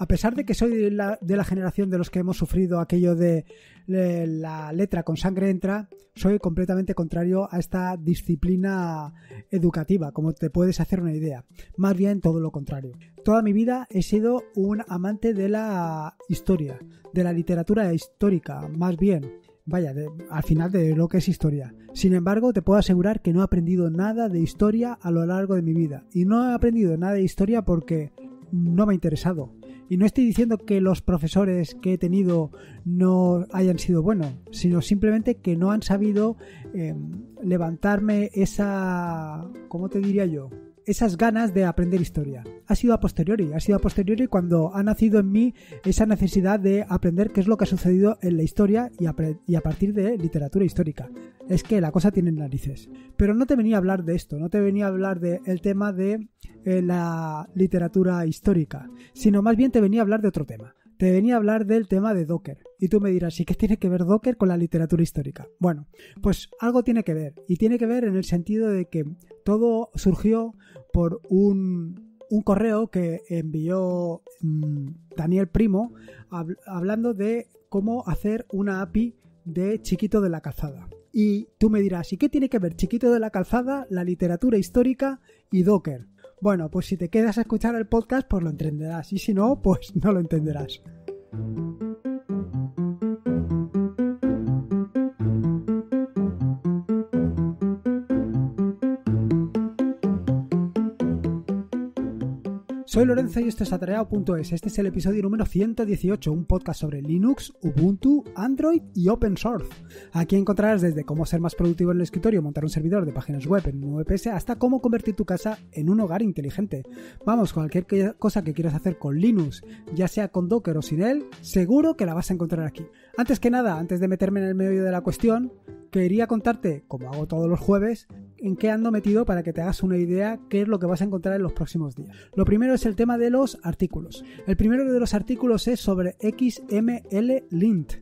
a pesar de que soy de la, generación de los que hemos sufrido aquello de, la letra con sangre entra, soy completamente contrario a esta disciplina educativa, como te puedes hacer una idea. Más bien todo lo contrario. Toda mi vida he sido un amante de la historia, de la literatura histórica, más bien vaya, al final de lo que es historia. Sin embargo, te puedo asegurar que no he aprendido nada de historia a lo largo de mi vida. Y no he aprendido nada de historia porque no me ha interesado. Y no estoy diciendo que los profesores que he tenido no hayan sido buenos, sino simplemente que no han sabido em, levantarme esa, ¿cómo te diría yo? esas ganas de aprender historia. Ha sido a posteriori, ha sido a posteriori cuando ha nacido en mí esa necesidad de aprender qué es lo que ha sucedido en la historia y a, partir de literatura histórica. Es que la cosa tiene narices. Pero no te venía a hablar de esto, no te venía a hablar del tema de eh, la literatura histórica, sino más bien te venía a hablar de otro tema. Te venía a hablar del tema de Docker. Y tú me dirás, ¿y qué tiene que ver Docker con la literatura histórica? Bueno, pues algo tiene que ver. Y tiene que ver en el sentido de que todo surgió por un, correo que envió mm, Daniel Primo hablando de cómo hacer una API de Chiquito de la Calzada. Y tú me dirás, ¿y qué tiene que ver Chiquito de la Calzada, la literatura histórica y Docker? Bueno, pues si te quedas a escuchar el podcast, pues lo entenderás. Y si no, pues no lo entenderás. Soy Lorenzo y esto es atareado.es. Este es el episodio número 118, un podcast sobre Linux, Ubuntu, Android y Open Source. Aquí encontrarás desde cómo ser más productivo en el escritorio, montar un servidor de páginas web en un VPS, hasta cómo convertir tu casa en un hogar inteligente. Vamos, cualquier cosa que quieras hacer con Linux, ya sea con Docker o sin él, seguro que la vas a encontrar aquí. Antes que nada, antes de meterme en el medio de la cuestión, quería contarte, como hago todos los jueves, en qué ando metido para que te hagas una idea qué es lo que vas a encontrar en los próximos días. Lo primero es el tema de los artículos. El primero de los artículos es sobre XML Lint.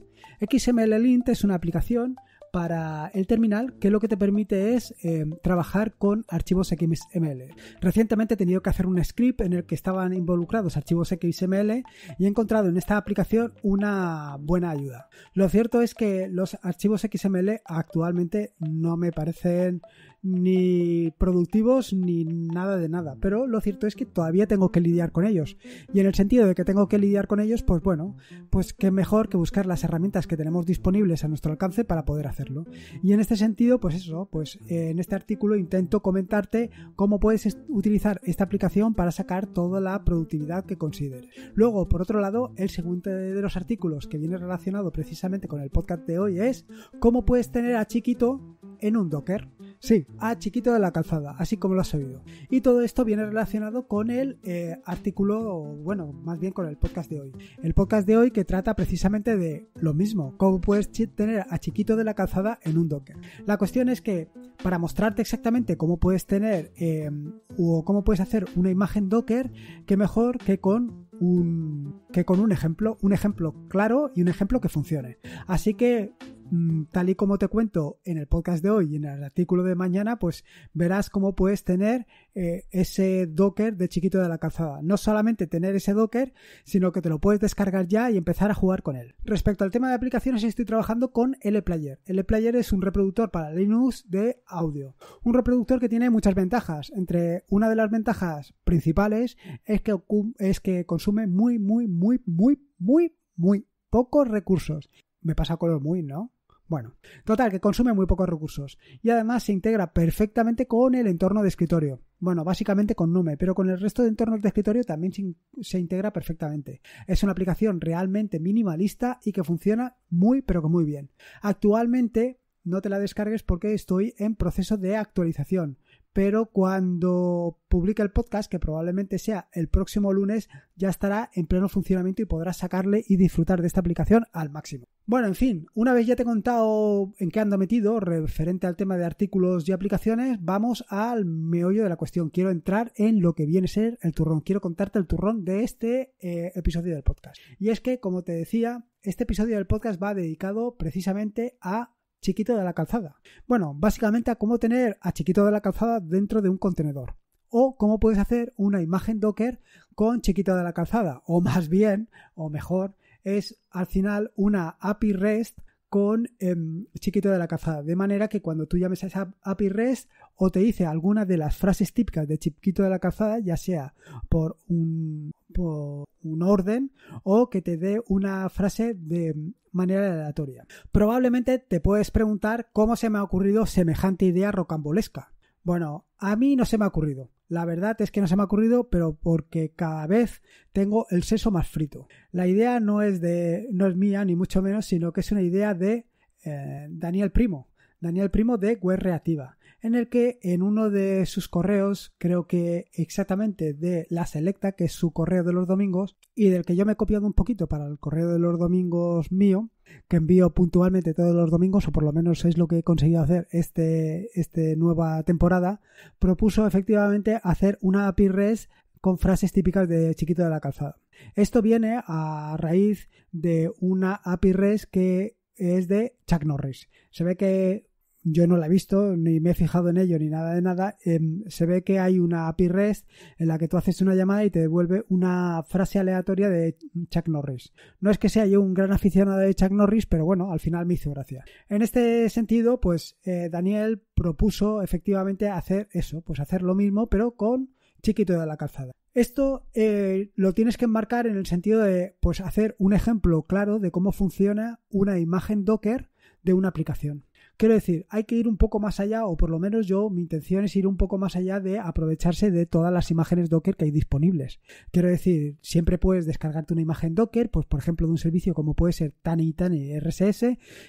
XML Lint es una aplicación para el terminal que lo que te permite es eh, trabajar con archivos XML. Recientemente he tenido que hacer un script en el que estaban involucrados archivos XML y he encontrado en esta aplicación una buena ayuda. Lo cierto es que los archivos XML actualmente no me parecen ni productivos ni nada de nada. Pero lo cierto es que todavía tengo que lidiar con ellos. Y en el sentido de que tengo que lidiar con ellos, pues bueno, pues qué mejor que buscar las herramientas que tenemos disponibles a nuestro alcance para poder hacerlo. Y en este sentido, pues eso, pues eh, en este artículo intento comentarte cómo puedes utilizar esta aplicación para sacar toda la productividad que consideres. Luego, por otro lado, el segundo de los artículos que viene relacionado precisamente con el podcast de hoy es cómo puedes tener a Chiquito en un docker. Sí, a Chiquito de la Calzada, así como lo has oído. Y todo esto viene relacionado con el eh, artículo, bueno, más bien con el podcast de hoy. El podcast de hoy que trata precisamente de lo mismo, cómo puedes tener a Chiquito de la Calzada en un Docker. La cuestión es que para mostrarte exactamente cómo puedes tener em, o cómo puedes hacer una imagen Docker, qué mejor que con un que con un ejemplo, un ejemplo claro y un ejemplo que funcione. Así que Mm, tal y como te cuento en el podcast de hoy y en el artículo de mañana, pues verás cómo puedes tener eh, ese Docker de chiquito de la calzada. No solamente tener ese Docker, sino que te lo puedes descargar ya y empezar a jugar con él. Respecto al tema de aplicaciones, estoy trabajando con LPlayer. LPlayer es un reproductor para Linux de audio. Un reproductor que tiene muchas ventajas. Entre una de las ventajas principales es que, es que consume muy, muy, muy, muy, muy, muy pocos recursos. Me pasa con los muy, ¿no? Bueno, total, que consume muy pocos recursos y además se integra perfectamente con el entorno de escritorio. Bueno, básicamente con Nume, pero con el resto de entornos de escritorio también se, integra perfectamente. Es una aplicación realmente minimalista y que funciona muy, pero que muy bien. Actualmente no te la descargues porque estoy en proceso de actualización pero cuando publique el podcast, que probablemente sea el próximo lunes, ya estará en pleno funcionamiento y podrás sacarle y disfrutar de esta aplicación al máximo. Bueno, en fin, una vez ya te he contado en qué ando metido referente al tema de artículos y aplicaciones, vamos al meollo de la cuestión. Quiero entrar en lo que viene a ser el turrón. Quiero contarte el turrón de este eh, episodio del podcast. Y es que, como te decía, este episodio del podcast va dedicado precisamente a Chiquito de la Calzada. Bueno, básicamente a cómo tener a Chiquito de la Calzada dentro de un contenedor. O cómo puedes hacer una imagen Docker con Chiquito de la Calzada. O más bien, o mejor, es al final una API REST con em, Chiquito de la Cazada. De manera que cuando tú llames a esa API REST o te dice alguna de las frases típicas de Chiquito de la Cazada, ya sea por un, por un orden o que te dé una frase de manera aleatoria. Probablemente te puedes preguntar cómo se me ha ocurrido semejante idea rocambolesca. Bueno, a mí no se me ha ocurrido. La verdad es que no se me ha ocurrido, pero porque cada vez tengo el seso más frito. La idea no es de no es mía ni mucho menos, sino que es una idea de eh, Daniel Primo, Daniel Primo de Web Reactiva, en el que en uno de sus correos, creo que exactamente de La Selecta, que es su correo de los domingos, y del que yo me he copiado un poquito para el correo de los domingos mío, que envío puntualmente todos los domingos, o por lo menos es lo que he conseguido hacer este, este nueva temporada, propuso efectivamente hacer una API res con frases típicas de Chiquito de la Calzada. Esto viene a raíz de una API res que es de Chuck Norris. Se ve que yo no la he visto, ni me he fijado en ello, ni nada de nada, em, se ve que hay una API REST en la que tú haces una llamada y te devuelve una frase aleatoria de Chuck Norris. No es que sea yo un gran aficionado de Chuck Norris, pero bueno, al final me hizo gracia. En este sentido, pues eh, Daniel propuso efectivamente hacer eso, pues hacer lo mismo, pero con chiquito de la calzada. Esto eh, lo tienes que enmarcar en el sentido de pues hacer un ejemplo claro de cómo funciona una imagen Docker de una aplicación. Quiero decir, hay que ir un poco más allá, o por lo menos yo, mi intención es ir un poco más allá de aprovecharse de todas las imágenes Docker que hay disponibles. Quiero decir, siempre puedes descargarte una imagen Docker, pues por ejemplo de un servicio como puede ser Tane RSS,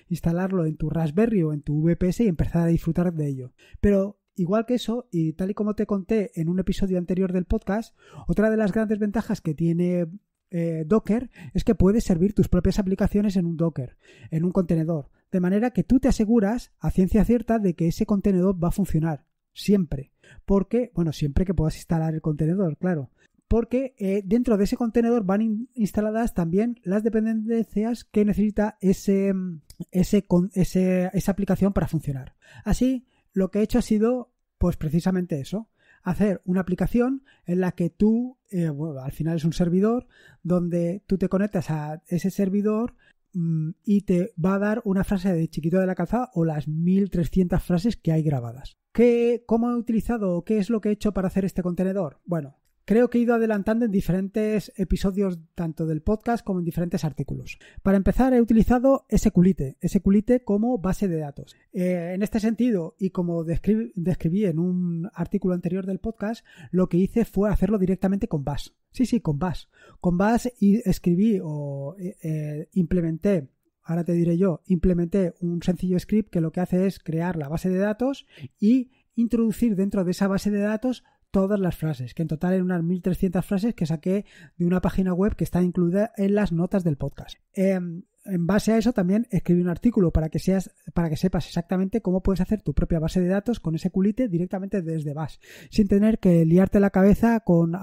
instalarlo en tu Raspberry o en tu VPS y empezar a disfrutar de ello. Pero igual que eso, y tal y como te conté en un episodio anterior del podcast, otra de las grandes ventajas que tiene eh, Docker es que puedes servir tus propias aplicaciones en un Docker, en un contenedor de manera que tú te aseguras a ciencia cierta de que ese contenedor va a funcionar siempre. Porque, bueno, siempre que puedas instalar el contenedor, claro. Porque eh, dentro de ese contenedor van instaladas también las dependencias que necesita ese, mm, ese, ese, esa aplicación para funcionar. Así, lo que he hecho ha sido, pues precisamente eso. Hacer una aplicación en la que tú, eh, al final es un servidor, donde tú te conectas a ese servidor Mm, y te va a dar una frase de Chiquito de la Calzada o las 1300 frases que hay grabadas. ¿Qué, ¿Cómo he utilizado o qué es lo que he hecho para hacer este contenedor? Bueno, Creo que he ido adelantando en diferentes episodios tanto del podcast como en diferentes artículos. Para empezar he utilizado SQLite, SQLite como base de datos. Eh, en este sentido, y como describí, en un artículo anterior del podcast, lo que hice fue hacerlo directamente con Bash. Sí, sí, con Bash. Con Bash escribí o eh, eh, implementé ahora te diré yo, implementé un sencillo script que lo que hace es crear la base de datos y introducir dentro de esa base de datos todas las frases, que en total eran unas 1300 frases que saqué de una página web que está incluida en las notas del podcast. Em, en base a eso también escribí un artículo para que seas, para que sepas exactamente cómo puedes hacer tu propia base de datos con ese culite directamente desde Bash, sin tener que liarte la cabeza con,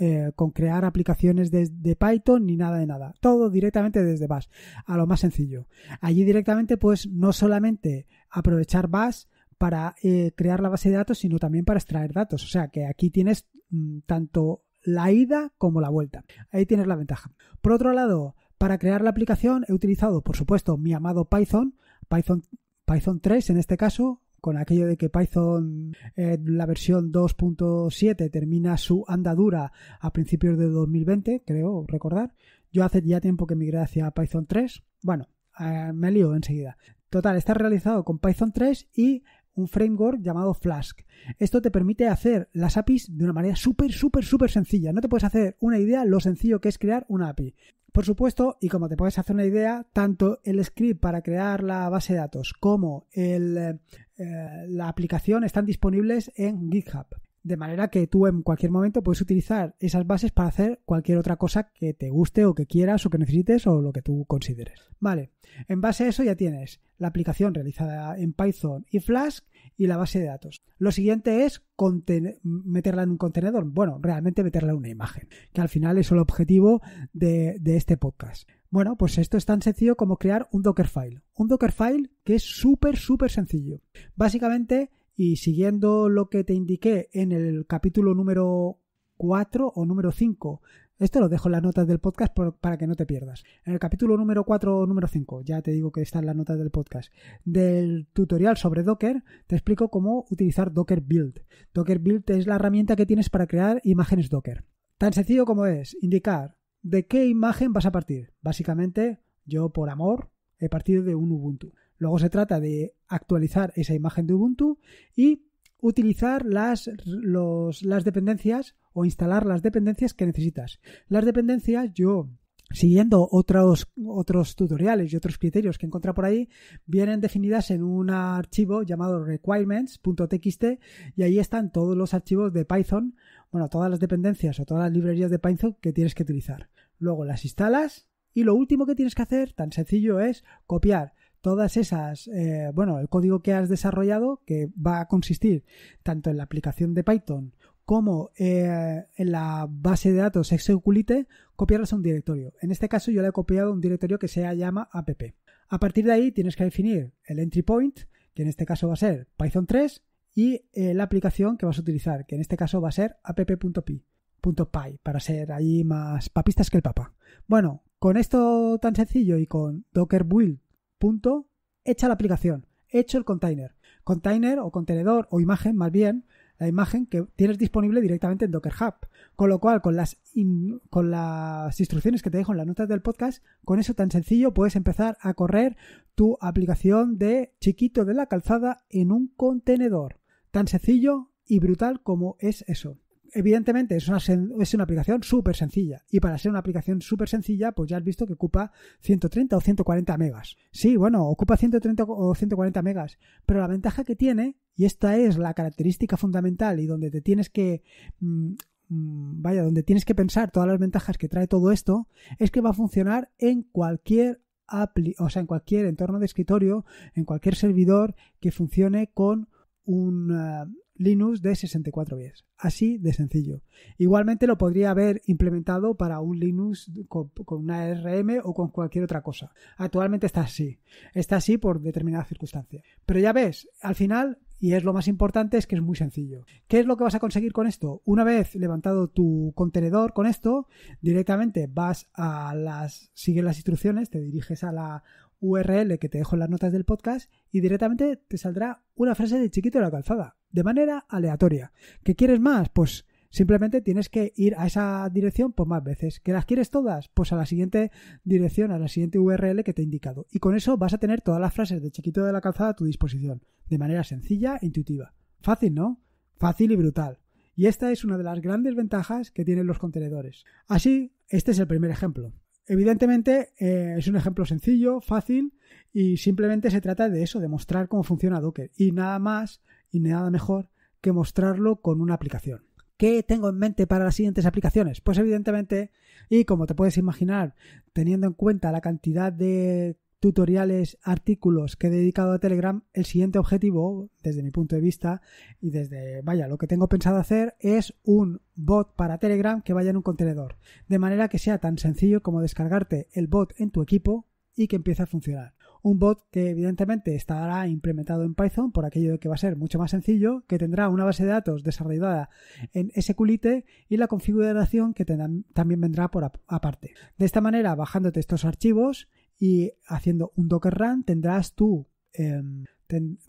eh, con crear aplicaciones de, Python ni nada de nada. Todo directamente desde Bash, a lo más sencillo. Allí directamente, puedes no solamente aprovechar Bash para eh, crear la base de datos, sino también para extraer datos. O sea que aquí tienes mm, tanto la ida como la vuelta. Ahí tienes la ventaja. Por otro lado, para crear la aplicación he utilizado, por supuesto, mi amado Python, Python, Python 3 en este caso, con aquello de que Python, eh, la versión 2.7, termina su andadura a principios de 2020, creo recordar. Yo hace ya tiempo que migré hacia Python 3. Bueno, eh, me lío enseguida. Total, está realizado con Python 3 y un framework llamado Flask. Esto te permite hacer las APIs de una manera súper, súper, súper sencilla. No te puedes hacer una idea lo sencillo que es crear una API. Por supuesto, y como te puedes hacer una idea, tanto el script para crear la base de datos como eh, la aplicación están disponibles en GitHub. De manera que tú en cualquier momento puedes utilizar esas bases para hacer cualquier otra cosa que te guste o que quieras o que necesites o lo que tú consideres. Vale, en base a eso ya tienes la aplicación realizada en Python y Flask y la base de datos. Lo siguiente es meterla en un contenedor. Bueno, realmente meterla en una imagen, que al final es el objetivo de, este podcast. Bueno, pues esto es tan sencillo como crear un Dockerfile. Un Dockerfile que es súper, súper sencillo. Básicamente y siguiendo lo que te indiqué en el capítulo número 4 o número 5, esto lo dejo en las notas del podcast para que no te pierdas. En el capítulo número 4 o número 5, ya te digo que está en las notas del podcast, del tutorial sobre Docker, te explico cómo utilizar Docker Build. Docker Build es la herramienta que tienes para crear imágenes Docker. Tan sencillo como es indicar de qué imagen vas a partir. Básicamente, yo por amor he partido de un Ubuntu. Luego se trata de actualizar esa imagen de Ubuntu y utilizar las, dependencias o instalar las dependencias que necesitas. Las dependencias yo siguiendo otros, otros tutoriales y otros criterios que encuentra por ahí, vienen definidas en un archivo llamado requirements.txt y ahí están todos los archivos de Python, bueno, todas las dependencias o todas las librerías de Python que tienes que utilizar. Luego las instalas y lo último que tienes que hacer, tan sencillo, es copiar todas esas, eh, bueno, el código que has desarrollado, que va a consistir tanto en la aplicación de Python como eh, en la base de datos execulite, copiarlas a un directorio. En este caso yo le he copiado un directorio que se llama app. A partir de ahí tienes que definir el entry point, que en este caso va a ser Python 3, y eh, la aplicación que vas a utilizar, que en este caso va a ser app.py, para ser ahí más papistas que el papa. Bueno, con esto tan sencillo y con Docker Build punto, hecha la aplicación, hecho el container. Container o contenedor o imagen, más bien, la imagen que tienes disponible directamente en Docker Hub. Con lo cual, con las, con las instrucciones que te dejo en las notas del podcast, con eso tan sencillo puedes empezar a correr tu aplicación de chiquito de la calzada en un contenedor. Tan sencillo y brutal como es eso evidentemente es una, es una aplicación súper sencilla. Y para ser una aplicación súper sencilla, pues ya has visto que ocupa 130 o 140 megas. Sí, bueno, ocupa 130 o 140 megas. Pero la ventaja que tiene, y esta es la característica fundamental y donde te tienes que... Mm, mm, vaya, donde tienes que pensar todas las ventajas que trae todo esto, es que va a funcionar en cualquier o sea, en cualquier entorno de escritorio, en cualquier servidor que funcione con un, eh, Linux de 64 bits. Así de sencillo. Igualmente lo podría haber implementado para un Linux con, una RM o con cualquier otra cosa. Actualmente está así. Está así por determinadas circunstancias. Pero ya ves, al final, y es lo más importante, es que es muy sencillo. ¿Qué es lo que vas a conseguir con esto? Una vez levantado tu contenedor con esto, directamente vas a las, sigues las instrucciones, te diriges a la URL que te dejo en las notas del podcast y directamente te saldrá una frase de chiquito de la calzada, de manera aleatoria. ¿Qué quieres más? Pues simplemente tienes que ir a esa dirección por más veces. ¿Que las quieres todas? Pues a la siguiente dirección, a la siguiente URL que te he indicado. Y con eso vas a tener todas las frases de chiquito de la calzada a tu disposición, de manera sencilla e intuitiva. Fácil, ¿no? Fácil y brutal. Y esta es una de las grandes ventajas que tienen los contenedores. Así, este es el primer ejemplo. Evidentemente eh, es un ejemplo sencillo, fácil y simplemente se trata de eso, de mostrar cómo funciona Docker y nada más y nada mejor que mostrarlo con una aplicación. ¿Qué tengo en mente para las siguientes aplicaciones? Pues evidentemente, y como te puedes imaginar, teniendo en cuenta la cantidad de tutoriales, artículos que he dedicado a Telegram, el siguiente objetivo, desde mi punto de vista y desde, vaya, lo que tengo pensado hacer es un bot para Telegram que vaya en un contenedor, de manera que sea tan sencillo como descargarte el bot en tu equipo y que empiece a funcionar. Un bot que evidentemente estará implementado en Python por aquello de que va a ser mucho más sencillo, que tendrá una base de datos desarrollada en SQLite y la configuración que también vendrá por aparte. De esta manera, bajándote estos archivos y haciendo un Docker Run tendrás tú em,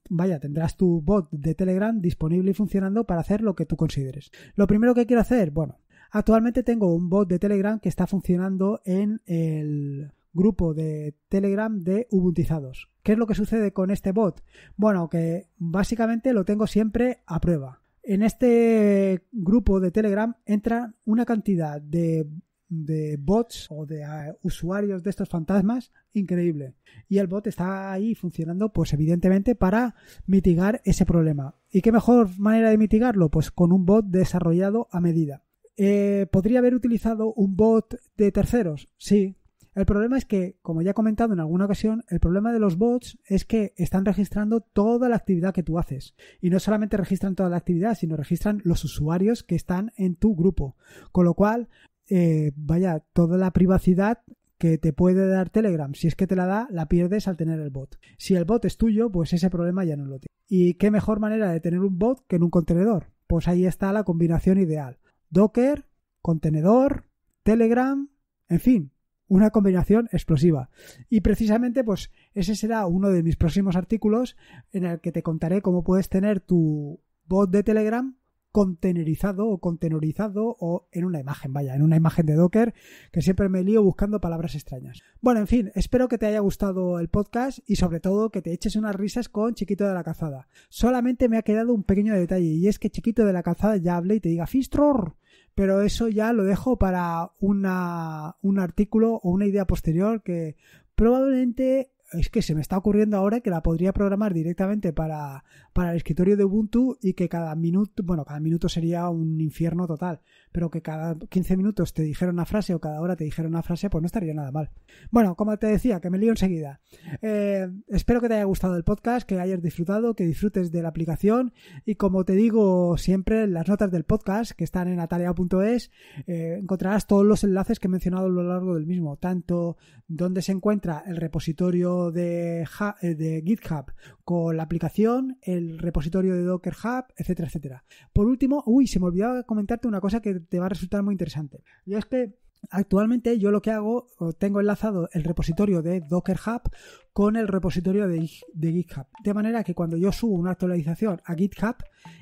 vaya, tendrás tu bot de Telegram disponible y funcionando para hacer lo que tú consideres. Lo primero que quiero hacer, bueno, actualmente tengo un bot de Telegram que está funcionando en el grupo de Telegram de Ubuntizados. ¿Qué es lo que sucede con este bot? Bueno, que básicamente lo tengo siempre a prueba. En este grupo de Telegram entra una cantidad de de bots o de ah, usuarios de estos fantasmas increíble. Y el bot está ahí funcionando, pues evidentemente, para mitigar ese problema. ¿Y qué mejor manera de mitigarlo? Pues con un bot desarrollado a medida. Eh, ¿Podría haber utilizado un bot de terceros? Sí. El problema es que, como ya he comentado en alguna ocasión, el problema de los bots es que están registrando toda la actividad que tú haces. Y no solamente registran toda la actividad, sino registran los usuarios que están en tu grupo. Con lo cual, eh, vaya, toda la privacidad que te puede dar Telegram. Si es que te la da, la pierdes al tener el bot. Si el bot es tuyo, pues ese problema ya no lo tienes. ¿Y qué mejor manera de tener un bot que en un contenedor? Pues ahí está la combinación ideal. Docker, contenedor, Telegram, en fin, una combinación explosiva. Y precisamente, pues ese será uno de mis próximos artículos en el que te contaré cómo puedes tener tu bot de Telegram contenerizado o contenorizado o en una imagen, vaya, en una imagen de Docker, que siempre me lío buscando palabras extrañas. Bueno, en fin, espero que te haya gustado el podcast y sobre todo que te eches unas risas con Chiquito de la Cazada. Solamente me ha quedado un pequeño detalle y es que Chiquito de la Cazada ya hable y te diga Fistror, pero eso ya lo dejo para una, un artículo o una idea posterior que probablemente es que se me está ocurriendo ahora que la podría programar directamente para, para el escritorio de Ubuntu y que cada minuto, bueno, cada minuto sería un infierno total, pero que cada 15 minutos te dijera una frase o cada hora te dijera una frase, pues no estaría nada mal. Bueno, como te decía, que me lío enseguida. Eh, espero que te haya gustado el podcast, que hayas disfrutado, que disfrutes de la aplicación y como te digo siempre, las notas del podcast que están en natalia.es, eh, encontrarás todos los enlaces que he mencionado a lo largo del mismo, tanto donde se encuentra el repositorio de, eh, de GitHub con la aplicación, el repositorio de Docker Hub, etcétera, etcétera. Por último, uy, se me olvidaba comentarte una cosa que te va a resultar muy interesante. Y es que actualmente yo lo que hago, tengo enlazado el repositorio de Docker Hub con el repositorio de, de GitHub. De manera que cuando yo subo una actualización a GitHub,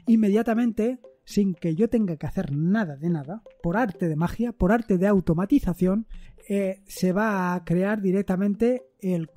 inmediatamente sin que yo tenga que hacer nada de nada, por arte de magia, por arte de automatización, eh, se va a crear directamente el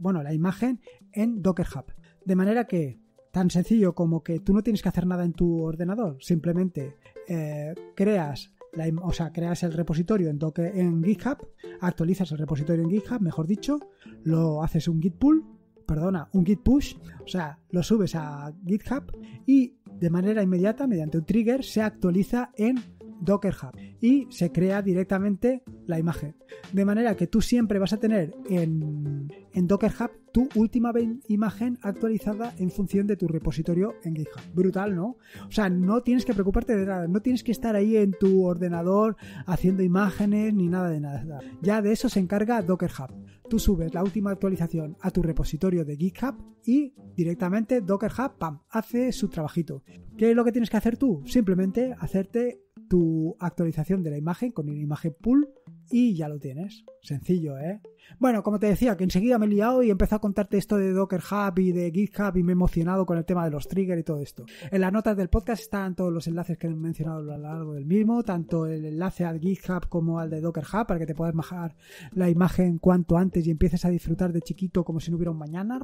bueno, la imagen en Docker Hub. De manera que tan sencillo como que tú no tienes que hacer nada en tu ordenador, simplemente eh, creas la, o sea, creas el repositorio en, en GitHub, actualizas el repositorio en GitHub, mejor dicho, lo haces un git pull, perdona, un git push, o sea, lo subes a GitHub y de manera inmediata, mediante un trigger, se actualiza en Docker Hub y se crea directamente la imagen. De manera que tú siempre vas a tener en, Docker Hub tu última imagen actualizada en función de tu repositorio en GitHub. Brutal, ¿no? O sea, no tienes que preocuparte de nada, no tienes que estar ahí en tu ordenador haciendo imágenes ni nada de nada. Ya de eso se encarga Docker Hub. Tú subes la última actualización a tu repositorio de GitHub y directamente Docker Hub, pam, hace su trabajito. ¿Qué es lo que tienes que hacer tú? Simplemente hacerte tu actualización de la imagen con el imagen pool y ya lo tienes. Sencillo, ¿eh? Bueno, como te decía, que enseguida me he liado y empecé a contarte esto de Docker Hub y de GitHub y me he emocionado con el tema de los triggers y todo esto. En las notas del podcast están todos los enlaces que he mencionado a lo largo del mismo, tanto el enlace al GitHub como al de Docker Hub, para que te puedas bajar la imagen cuanto antes y empieces a disfrutar de chiquito como si no hubiera un mañana.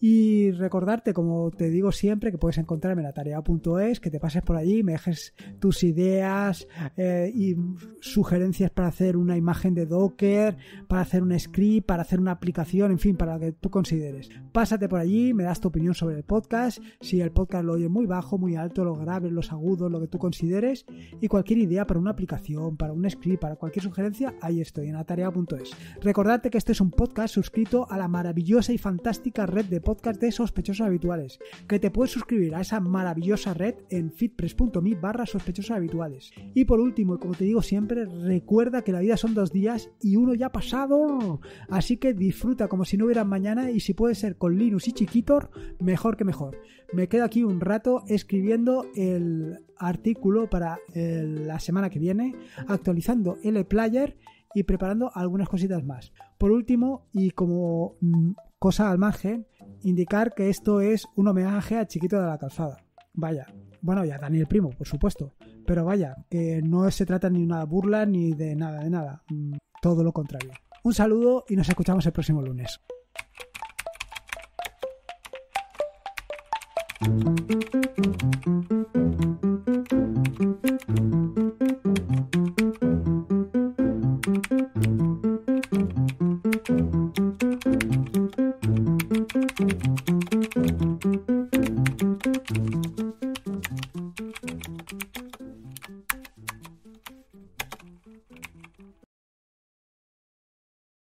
Y recordarte, como te digo siempre, que puedes encontrarme en atarea.es, que te pases por allí, me dejes tus ideas eh, y sugerencias para hacer una imagen de Docker, para hacer un script, para hacer una aplicación, en fin, para lo que tú consideres. Pásate por allí, me das tu opinión sobre el podcast, si el podcast lo oyes muy bajo, muy alto, los graves, los agudos, lo que tú consideres, y cualquier idea para una aplicación, para un script, para cualquier sugerencia, ahí estoy en atarea.es. Recordarte que este es un podcast suscrito a la maravillosa y fantástica red de podcast de sospechosos habituales, que te puedes suscribir a esa maravillosa red en fitpress.me barra sospechosos habituales. Y por último, y como te digo siempre, recuerda que la vida es dos días y uno ya pasado. Así que disfruta como si no hubiera mañana y si puede ser con Linux y Chiquitor, mejor que mejor. Me quedo aquí un rato escribiendo el artículo para eh, la semana que viene, actualizando el player y preparando algunas cositas más. Por último, y como mm, cosa al margen, indicar que esto es un homenaje a Chiquito de la Calzada. Vaya, bueno, ya Daniel Primo, por supuesto. Pero vaya, que no se trata ni de una burla ni de nada, de nada. Mm, todo lo contrario. Un saludo y nos escuchamos el próximo lunes.